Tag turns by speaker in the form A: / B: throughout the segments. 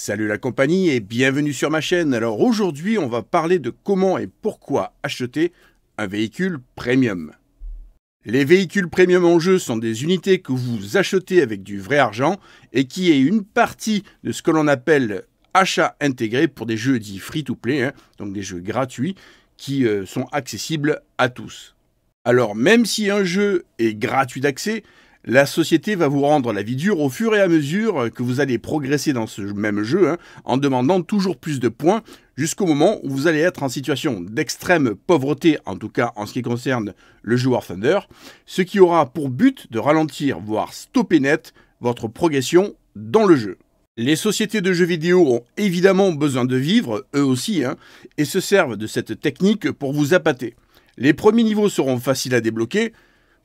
A: Salut la compagnie et bienvenue sur ma chaîne. Alors aujourd'hui, on va parler de comment et pourquoi acheter un véhicule premium. Les véhicules premium en jeu sont des unités que vous achetez avec du vrai argent et qui est une partie de ce que l'on appelle achat intégré pour des jeux dits free to play, hein, donc des jeux gratuits qui euh, sont accessibles à tous. Alors même si un jeu est gratuit d'accès, la société va vous rendre la vie dure au fur et à mesure que vous allez progresser dans ce même jeu, hein, en demandant toujours plus de points, jusqu'au moment où vous allez être en situation d'extrême pauvreté, en tout cas en ce qui concerne le joueur War Thunder, ce qui aura pour but de ralentir, voire stopper net, votre progression dans le jeu. Les sociétés de jeux vidéo ont évidemment besoin de vivre, eux aussi, hein, et se servent de cette technique pour vous appâter. Les premiers niveaux seront faciles à débloquer,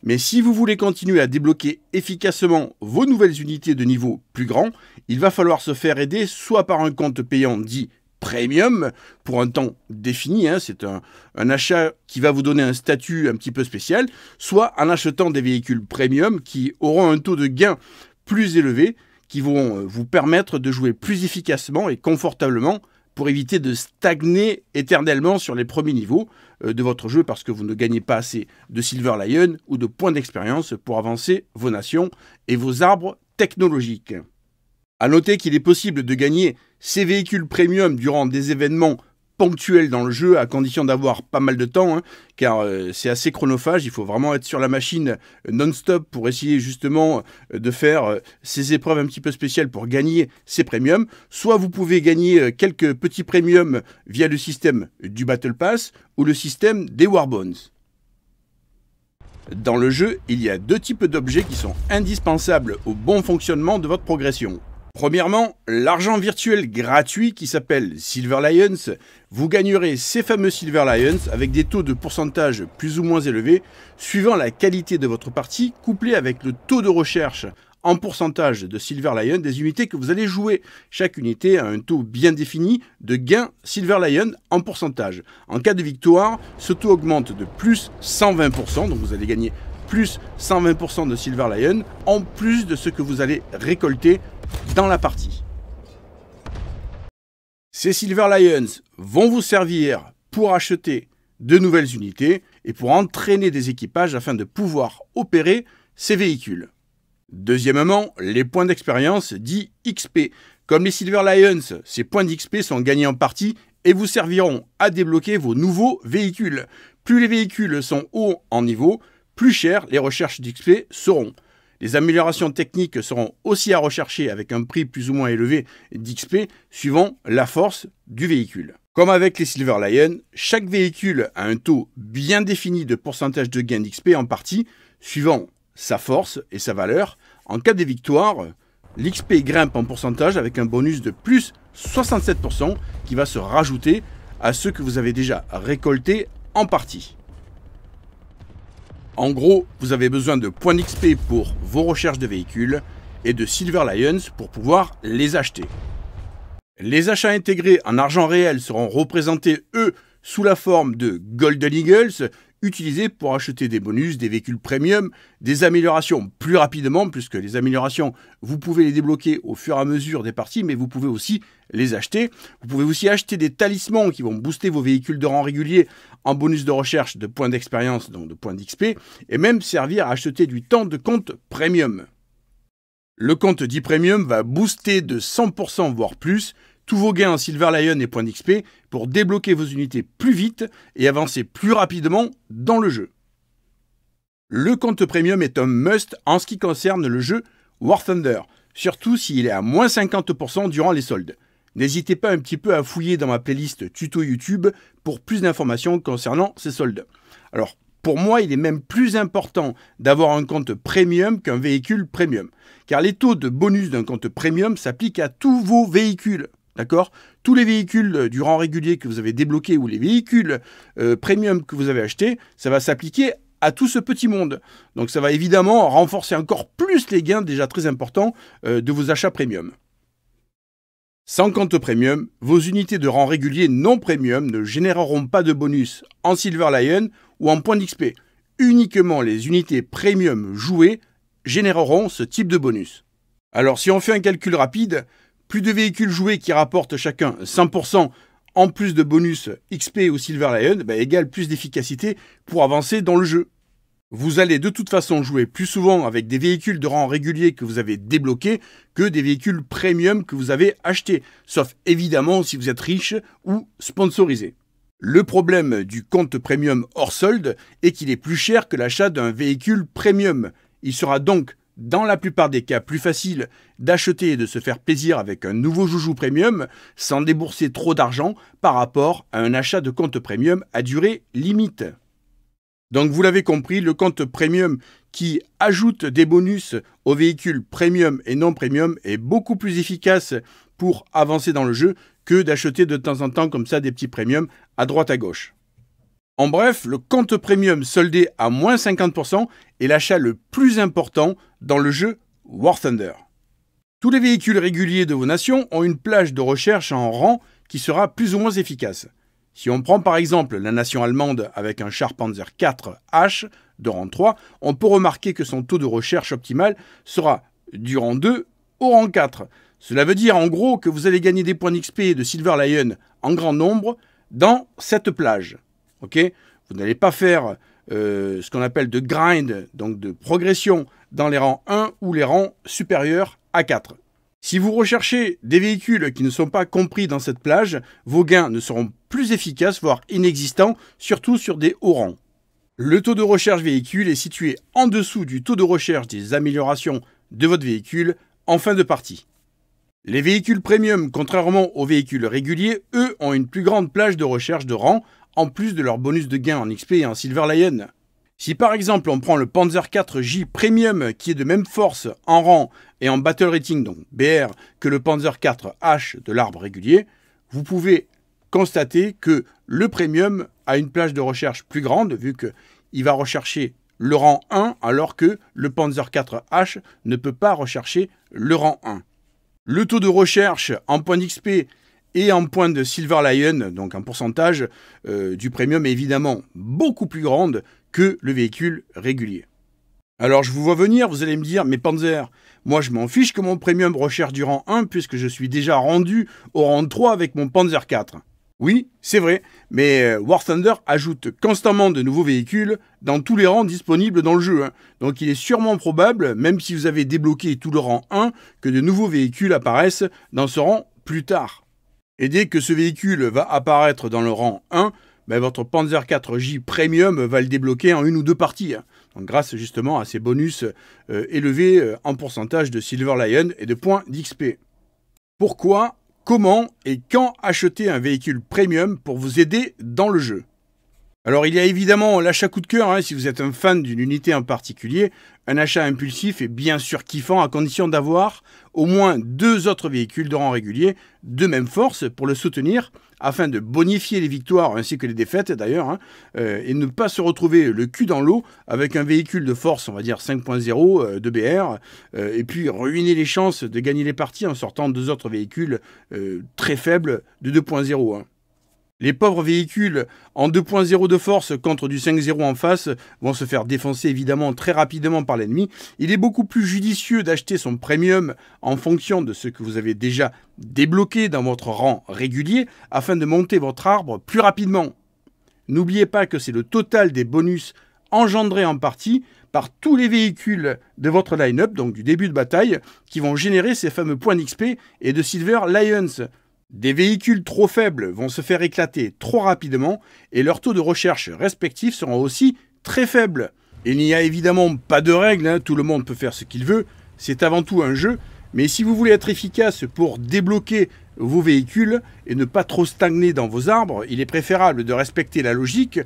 A: mais si vous voulez continuer à débloquer efficacement vos nouvelles unités de niveau plus grand, il va falloir se faire aider soit par un compte payant dit premium pour un temps défini, hein, c'est un, un, achat qui va vous donner un statut un petit peu spécial, soit en achetant des véhicules premium qui auront un taux de gain plus élevé, qui vont euh, vous permettre de jouer plus efficacement et confortablement pour éviter de stagner éternellement sur les premiers niveaux euh, de votre jeu parce que vous ne gagnez pas assez de Silver Lion ou de points d'expérience pour avancer vos nations et vos arbres technologiques. A noter qu'il est possible de gagner ces véhicules premium durant des événements ponctuel dans le jeu, à condition d'avoir pas mal de temps, hein, car euh, c'est assez chronophage, il faut vraiment être sur la machine euh, non-stop pour essayer justement euh, de faire ces épreuves un petit peu spéciales pour gagner ces premiums. Soit vous pouvez gagner quelques petits premiums via le système du Battle Pass ou le système des War Warbones. Dans le jeu, il y a deux types d'objets qui sont indispensables au bon fonctionnement de votre progression. Premièrement, l'argent virtuel gratuit qui s'appelle Silver Lions. Vous gagnerez ces fameux Silver Lions avec des taux de pourcentage plus ou moins élevés suivant la qualité de votre partie couplé avec le taux de recherche en pourcentage de Silver Lion des unités que vous allez jouer. Chaque unité a un taux bien défini de gain Silver Lion en pourcentage. En cas de victoire, ce taux augmente de plus 120%, donc vous allez gagner plus 120% de Silver Lion, en plus de ce que vous allez récolter dans la partie. Ces Silver Lions vont vous servir pour acheter de nouvelles unités et pour entraîner des équipages afin de pouvoir opérer ces véhicules. Deuxièmement, les points d'expérience dits XP. Comme les Silver Lions, ces points d'XP sont gagnés en partie et vous serviront à débloquer vos nouveaux véhicules. Plus les véhicules sont hauts en niveau, plus chers les recherches d'XP seront. Les améliorations techniques seront aussi à rechercher avec un prix plus ou moins élevé d'XP suivant la force du véhicule. Comme avec les Silver Lion, chaque véhicule a un taux bien défini de pourcentage de gain d'XP en partie suivant sa force et sa valeur. En cas de victoire, l'XP grimpe en pourcentage avec un bonus de plus 67% qui va se rajouter à ceux que vous avez déjà récoltés en partie. En gros, vous avez besoin de points XP pour vos recherches de véhicules et de Silver Lions pour pouvoir les acheter. Les achats intégrés en argent réel seront représentés, eux, sous la forme de Golden Eagles, utilisés pour acheter des bonus, des véhicules premium, des améliorations plus rapidement, puisque les améliorations, vous pouvez les débloquer au fur et à mesure des parties, mais vous pouvez aussi les acheter. Vous pouvez aussi acheter des talismans qui vont booster vos véhicules de rang régulier en bonus de recherche de points d'expérience, donc de points d'XP, et même servir à acheter du temps de compte premium. Le compte dit premium va booster de 100% voire plus tous vos gains en Silver Lion et points d'XP pour débloquer vos unités plus vite et avancer plus rapidement dans le jeu. Le compte premium est un must en ce qui concerne le jeu War Thunder, surtout s'il est à moins 50% durant les soldes. N'hésitez pas un petit peu à fouiller dans ma playlist tuto YouTube pour plus d'informations concernant ces soldes. Alors, pour moi, il est même plus important d'avoir un compte premium qu'un véhicule premium, car les taux de bonus d'un compte premium s'appliquent à tous vos véhicules. D'accord Tous les véhicules euh, du rang régulier que vous avez débloqués ou les véhicules euh, premium que vous avez achetés, ça va s'appliquer à tout ce petit monde. Donc ça va évidemment renforcer encore plus les gains déjà très importants euh, de vos achats premium. Sans compte premium, vos unités de rang régulier non premium ne généreront pas de bonus en Silver Lion ou en points d'XP. Uniquement les unités premium jouées généreront ce type de bonus. Alors si on fait un calcul rapide, plus de véhicules joués qui rapportent chacun 100% en plus de bonus XP ou Silver Lion, ben, égale plus d'efficacité pour avancer dans le jeu. Vous allez de toute façon jouer plus souvent avec des véhicules de rang régulier que vous avez débloqués que des véhicules premium que vous avez achetés, sauf évidemment si vous êtes riche ou sponsorisé. Le problème du compte premium hors solde est qu'il est plus cher que l'achat d'un véhicule premium. Il sera donc dans la plupart des cas plus facile d'acheter et de se faire plaisir avec un nouveau joujou premium sans débourser trop d'argent par rapport à un achat de compte premium à durée limite. Donc vous l'avez compris, le compte premium qui ajoute des bonus aux véhicules premium et non premium est beaucoup plus efficace pour avancer dans le jeu que d'acheter de temps en temps comme ça des petits premiums à droite à gauche. En bref, le compte premium soldé à moins 50% est l'achat le plus important dans le jeu War Thunder. Tous les véhicules réguliers de vos nations ont une plage de recherche en rang qui sera plus ou moins efficace. Si on prend par exemple la nation allemande avec un char Panzer H de rang 3, on peut remarquer que son taux de recherche optimal sera du rang 2 au rang 4. Cela veut dire en gros que vous allez gagner des points d'XP de Silver Lion en grand nombre dans cette plage. Vous n'allez pas faire euh, ce qu'on appelle de grind, donc de progression dans les rangs 1 ou les rangs supérieurs à 4. Si vous recherchez des véhicules qui ne sont pas compris dans cette plage, vos gains ne seront plus efficaces, voire inexistants, surtout sur des hauts rangs. Le taux de recherche véhicule est situé en dessous du taux de recherche des améliorations de votre véhicule en fin de partie. Les véhicules premium, contrairement aux véhicules réguliers, eux, ont une plus grande plage de recherche de rang en plus de leur bonus de gain en XP et en Silver Lion. Si par exemple on prend le Panzer 4 J Premium qui est de même force en rang et en battle rating, donc BR, que le Panzer 4 H de l'arbre régulier, vous pouvez constater que le Premium a une plage de recherche plus grande vu qu'il va rechercher le rang 1 alors que le Panzer 4 H ne peut pas rechercher le rang 1. Le taux de recherche en points d'XP et en point de Silver Lion, donc un pourcentage euh, du premium évidemment beaucoup plus grande que le véhicule régulier. Alors je vous vois venir, vous allez me dire, mais Panzer, moi je m'en fiche que mon premium recherche du rang 1 puisque je suis déjà rendu au rang 3 avec mon Panzer 4. Oui, c'est vrai, mais euh, War Thunder ajoute constamment de nouveaux véhicules dans tous les rangs disponibles dans le jeu. Hein. Donc il est sûrement probable, même si vous avez débloqué tout le rang 1, que de nouveaux véhicules apparaissent dans ce rang plus tard. Et dès que ce véhicule va apparaître dans le rang 1, ben, votre Panzer 4J Premium va le débloquer en une ou deux parties. Hein. grâce justement à ces bonus euh, élevés euh, en pourcentage de Silver Lion et de points d'XP. Pourquoi, comment et quand acheter un véhicule premium pour vous aider dans le jeu alors il y a évidemment l'achat coup de cœur, hein, si vous êtes un fan d'une unité en particulier, un achat impulsif est bien sûr kiffant à condition d'avoir au moins deux autres véhicules de rang régulier de même force pour le soutenir afin de bonifier les victoires ainsi que les défaites d'ailleurs hein, euh, et ne pas se retrouver le cul dans l'eau avec un véhicule de force on va dire 5.0 euh, de BR euh, et puis ruiner les chances de gagner les parties en sortant deux autres véhicules très faibles de 2.0. Les pauvres véhicules en 2.0 de force contre du 5.0 en face vont se faire défoncer évidemment très rapidement par l'ennemi. Il est beaucoup plus judicieux d'acheter son premium en fonction de ce que vous avez déjà débloqué dans votre rang régulier afin de monter votre arbre plus rapidement. N'oubliez pas que c'est le total des bonus engendrés en partie par tous les véhicules de votre line-up, donc du début de bataille, qui vont générer ces fameux points d'XP et de Silver Lions. Des véhicules trop faibles vont se faire éclater trop rapidement et leur taux de recherche respectif seront aussi très faibles. Il n'y a évidemment pas de règles, hein. tout le monde peut faire ce qu'il veut, c'est avant tout un jeu, mais si vous voulez être efficace pour débloquer vos véhicules et ne pas trop stagner dans vos arbres, il est préférable de respecter la logique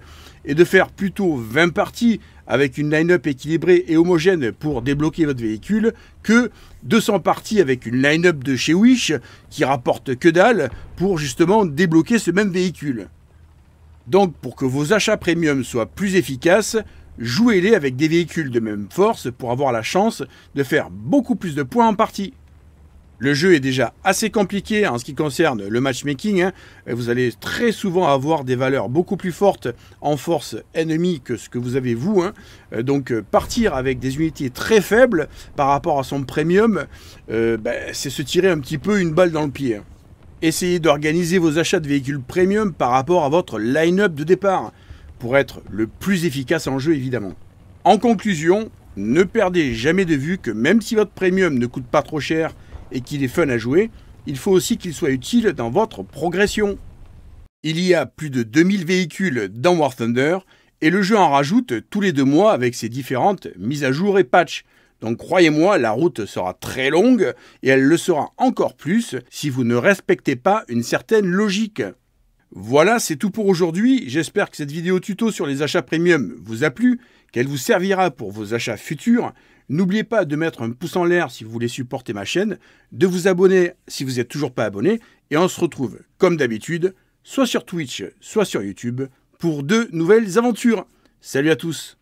A: et de faire plutôt 20 parties avec une line-up équilibrée et homogène pour débloquer votre véhicule que 200 parties avec une line-up de chez Wish qui rapporte que dalle pour justement débloquer ce même véhicule. Donc pour que vos achats premium soient plus efficaces, jouez-les avec des véhicules de même force pour avoir la chance de faire beaucoup plus de points en partie. Le jeu est déjà assez compliqué en ce qui concerne le matchmaking. Hein. Vous allez très souvent avoir des valeurs beaucoup plus fortes en force ennemie que ce que vous avez vous. Hein. Euh, donc euh, partir avec des unités très faibles par rapport à son premium, euh, ben, c'est se tirer un petit peu une balle dans le pied. Hein. Essayez d'organiser vos achats de véhicules premium par rapport à votre line-up de départ, pour être le plus efficace en jeu évidemment. En conclusion, ne perdez jamais de vue que même si votre premium ne coûte pas trop cher, et qu'il est fun à jouer, il faut aussi qu'il soit utile dans votre progression. Il y a plus de 2000 véhicules dans War Thunder et le jeu en rajoute tous les deux mois avec ses différentes mises à jour et patchs. Donc croyez-moi, la route sera très longue et elle le sera encore plus si vous ne respectez pas une certaine logique. Voilà, c'est tout pour aujourd'hui. J'espère que cette vidéo tuto sur les achats premium vous a plu, qu'elle vous servira pour vos achats futurs. N'oubliez pas de mettre un pouce en l'air si vous voulez supporter ma chaîne, de vous abonner si vous n'êtes toujours pas abonné, et on se retrouve, comme d'habitude, soit sur Twitch, soit sur YouTube, pour de nouvelles aventures. Salut à tous